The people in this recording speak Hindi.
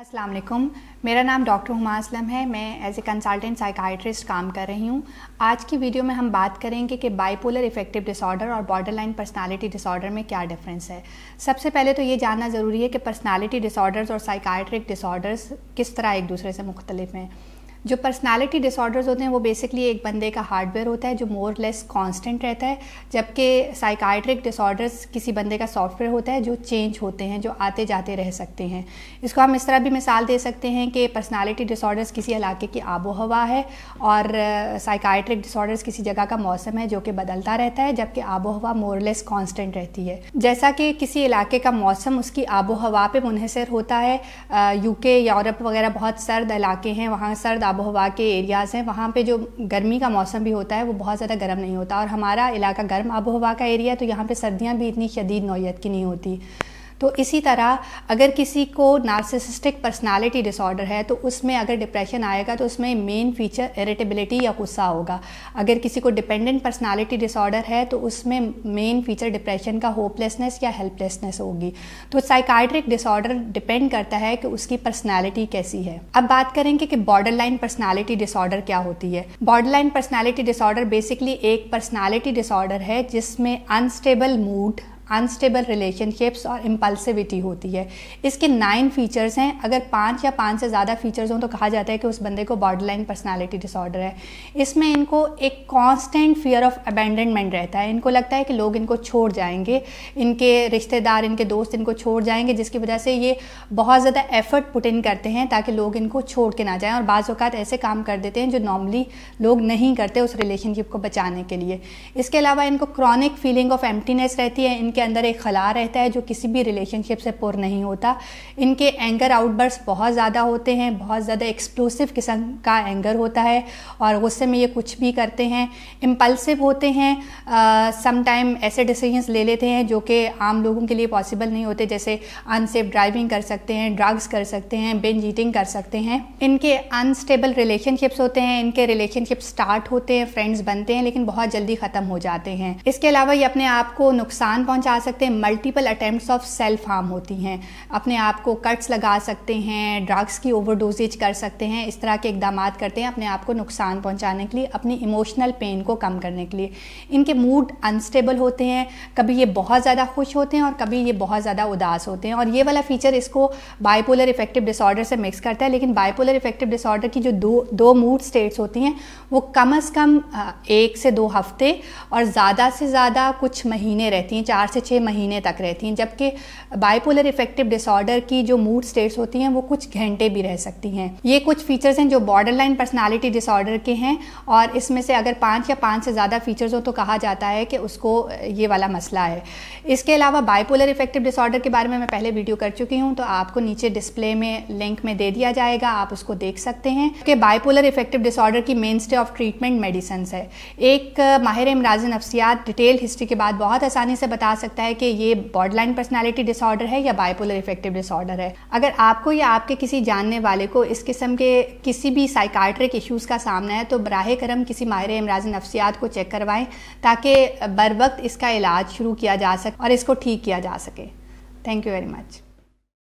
अस्सलाम वालेकुम मेरा नाम डॉक्टर हुमा असलम है मैं एज ए कंसल्टेंट साइकाइट्रिस्ट काम कर रही हूँ आज की वीडियो में हम बात करेंगे कि बाइपोलर इफेक्टिव डिसऑर्डर और बॉर्डरलाइन लाइन पर्सनालिटी डिसऑर्डर में क्या डिफरेंस है सबसे पहले तो ये जानना ज़रूरी है कि पर्सनालिटी डिसऑर्डर्स और साइकाइट्रिक डिसऑर्डर्स किस तरह एक दूसरे से मुख्तलिफ हैं जो पर्सनालिटी डिसऑर्डर्स होते हैं वो बेसिकली एक बंदे का हार्डवेयर होता है जो मोर लेस कांस्टेंट रहता है जबकि साइकाइट्रिक डिसऑर्डर्स किसी बंदे का सॉफ्टवेयर होता है जो चेंज होते हैं जो आते जाते रह सकते हैं इसको हम इस तरह भी मिसाल दे सकते हैं कि पर्सनालिटी डिसऑर्डर्स किसी इलाके की आबो हवा है और साइकाइट्रिक डिसऑर्डर्स किसी जगह का मौसम है जो कि बदलता रहता है जबकि आबो हवा मोर लेस कॉन्स्टेंट रहती है जैसा कि किसी इलाके का मौसम उसकी आबो हवा पर मुनहसर होता है यूके यूरोप वगैरह बहुत सर्द इलाके हैं वहाँ सर्द आबो हवा के एरियाज़ हैं वहाँ पे जो गर्मी का मौसम भी होता है वो बहुत ज़्यादा गर्म नहीं होता और हमारा इलाका गर्म आबो हवा का एरिया है तो यहाँ पे सर्दियाँ भी इतनी शदीद नौीयत की नहीं होती तो इसी तरह अगर किसी को नार्सिसिस्टिक पर्सनालिटी डिसऑर्डर है तो उसमें अगर डिप्रेशन आएगा तो उसमें मेन फीचर इरिटेबिलिटी या गुस्सा होगा अगर किसी को डिपेंडेंट पर्सनालिटी डिसऑर्डर है तो उसमें मेन फीचर डिप्रेशन का होपलेसनेस या हेल्पलेसनेस होगी तो साइकाइट्रिक डिसऑर्डर डिपेंड करता है कि उसकी पर्सनैलिटी कैसी है अब बात करेंगे कि बॉर्डर लाइन पर्सनैलिटी डिसऑर्डर क्या होती है borderline personality disorder basically एक पर्सनैलिटी डिसऑर्डर है जिसमें अनस्टेबल मूड अनस्टेबल रिलेशनशिप्स और इम्पल्सिविटी होती है इसके नाइन फीचर्स हैं अगर पाँच या पाँच से ज़्यादा फीचर्स हों तो कहा जाता है कि उस बंदे को बॉर्डर लाइन पर्सनैलिटी डिसऑर्डर है इसमें इनको एक कॉन्स्टेंट फियर ऑफ अबेंडनमेंट रहता है इनको लगता है कि लोग इनको छोड़ जाएंगे इनके रिश्तेदार इनके दोस्त इनको छोड़ जाएंगे जिसकी वजह से ये बहुत ज़्यादा एफर्ट पुट इन करते हैं ताकि लोग इनको छोड़ के ना जाएँ और बाज़ अवत ऐसे काम कर देते हैं जो नॉर्मली लोग नहीं करते उस रिलेशनशिप को बचाने के लिए इसके अलावा इनको क्रॉनिक फीलिंग ऑफ एम्प्टीनेस रहती है इनके इनके अंदर एक खला रहता है जो किसी भी रिलेशनशिप से पुर नहीं होता इनके एंगर आउटबर्स बहुत ज़्यादा होते हैं बहुत ज़्यादा एक्सप्लोसिव किस्म का एंगर होता है और गुस्से में ये कुछ भी करते हैं इम्पल्सिव होते हैं समटाइम ऐसे डिसीजंस ले लेते हैं जो कि आम लोगों के लिए पॉसिबल नहीं होते जैसे अनसेफ ड्राइविंग कर सकते हैं ड्रग्स कर सकते हैं बिन जीटिंग कर सकते हैं इनके अनस्टेबल रिलेशनशिप्स होते हैं इनके रिलेशनशिप स्टार्ट होते हैं फ्रेंड्स बनते हैं लेकिन बहुत जल्दी ख़त्म हो जाते हैं इसके अलावा ये अपने आप को नुकसान पहुँचा जा सकते हैं multiple attempt of self harm होती हैं अपने आप को कट्स लगा सकते हैं ड्रग्स की ओवरडोजेज कर सकते हैं इस तरह के इकदाम करते हैं अपने आप को नुकसान पहुँचाने के लिए अपनी इमोशनल पेन को कम करने के लिए इनके मूड अनस्टेबल होते हैं कभी ये बहुत ज़्यादा खुश होते हैं और कभी ये बहुत ज़्यादा उदास होते हैं और ये वाला फीचर इसको बाइपोलर इफेक्टिव डिसऑर्डर से मिक्स करता है लेकिन बाइपोलर इफेक्टिव डिसऑर्डर की जो दो दो मूड स्टेट्स होती हैं वो कम अज़ कम एक से दो हफ्ते और ज़्यादा से ज़्यादा कुछ महीने रहती हैं चार से से छः महीने तक रहती हैं जबकि बाइपोलर इफेक्टिव डिसऑर्डर की जो मूड स्टेट्स होती हैं वो कुछ घंटे भी रह सकती हैं ये कुछ फीचर्स हैं जो बॉर्डर लाइन पर्सनैलिटी डिसऑर्डर के हैं और इसमें से अगर पाँच या पाँच से ज़्यादा फीचर्स हो तो कहा जाता है कि उसको ये वाला मसला है इसके अलावा बाइपोलर इफेक्टिव डिसऑर्डर के बारे में मैं पहले वीडियो कर चुकी हूँ तो आपको नीचे डिस्प्ले में लिंक में दे दिया जाएगा आप उसको देख सकते हैं कि बाइपोलर इफेक्टिव डिसऑर्डर की mainstay of treatment medicine है एक माहिर इमराज नफ्सियात डिटेल हिस्ट्री के बाद बहुत आसानी से बता सकते सकता है कि ये बॉर्डलाइन पर्सनालिटी डिसऑर्डर है या बाइपोलर इफेक्टिव डिसऑर्डर है अगर आपको या आपके किसी जानने वाले को इस किस्म के किसी भी साइकाट्रिक इश्यूज़ का सामना है तो बराह करम किसी माहिर अमराज नफ्सियात को चेक करवाएं ताकि बर वक्त इसका इलाज शुरू किया जा सके और इसको ठीक किया जा सके थैंक यू वेरी मच